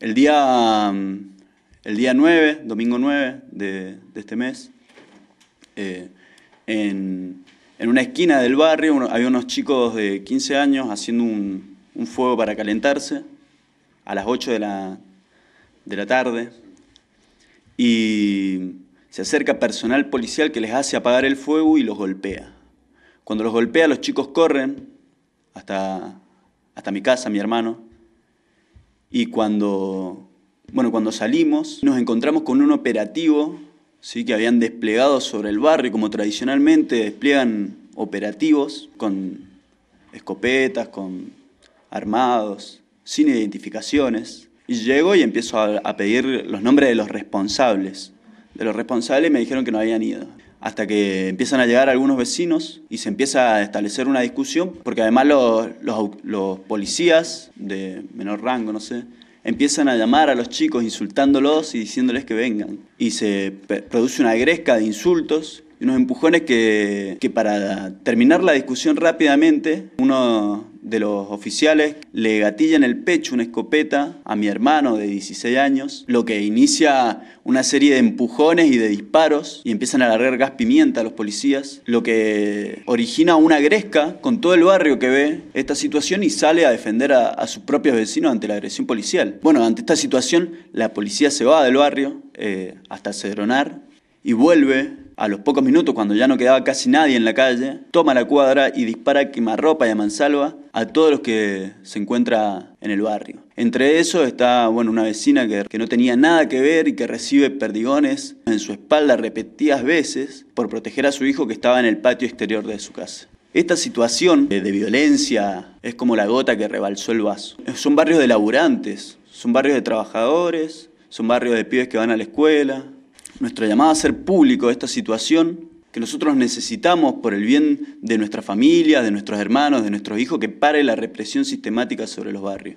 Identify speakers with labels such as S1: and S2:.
S1: el día, mm, el día 9, domingo 9 de, este mes, eh, en, una esquina del barrio había unos chicos de 15 años haciendo un, un fuego para calentarse a las 8 de la, de la tarde y se acerca personal policial que les hace apagar el fuego y los golpea. Cuando los golpea los chicos corren hasta, hasta mi casa, mi hermano, y cuando, salimos, nos encontramos con un operativo ¿sí? que habían desplegado sobre el barrio, como tradicionalmente despliegan operativos con escopetas, con armados, sin identificaciones. Y llego y empiezo a, a pedir los nombres de los responsables. De los responsables me dijeron que no habían ido hasta que empiezan a llegar algunos vecinos y se empieza a establecer una discusión, porque además los, los, policías de menor rango, no sé, empiezan a llamar a los chicos insultándolos y diciéndoles que vengan. Y se produce una gresca de insultos y unos empujones que, que para terminar la discusión rápidamente, uno de los oficiales le gatilla en el pecho una escopeta a mi hermano de 16 años, lo que inicia una serie de empujones y de disparos y empiezan a largar gas pimienta a los policías, lo que origina una gresca con todo el barrio que ve esta situación y sale a defender a, sus propios vecinos ante la agresión policial. Bueno, ante esta situación la policía se va del barrio eh, hasta Cedronar y vuelve a los pocos minutos, cuando ya no quedaba casi nadie en la calle, toma la cuadra y dispara a quemarropa y a mansalva a todos los que se encuentra en el barrio. Entre esos está bueno, una vecina que, no tenía nada que ver y que recibe perdigones en su espalda repetidas veces por proteger a su hijo que estaba en el patio exterior de su casa. Esta situación de, violencia es como la gota que rebalsó el vaso. Son barrios de laburantes, son barrios de trabajadores, son barrios de pibes que van a la escuela, nuestra llamada a hacer público esta situación que nosotros necesitamos por el bien de nuestra familia, de nuestros hermanos, de nuestros hijos, que pare la represión sistemática sobre los barrios.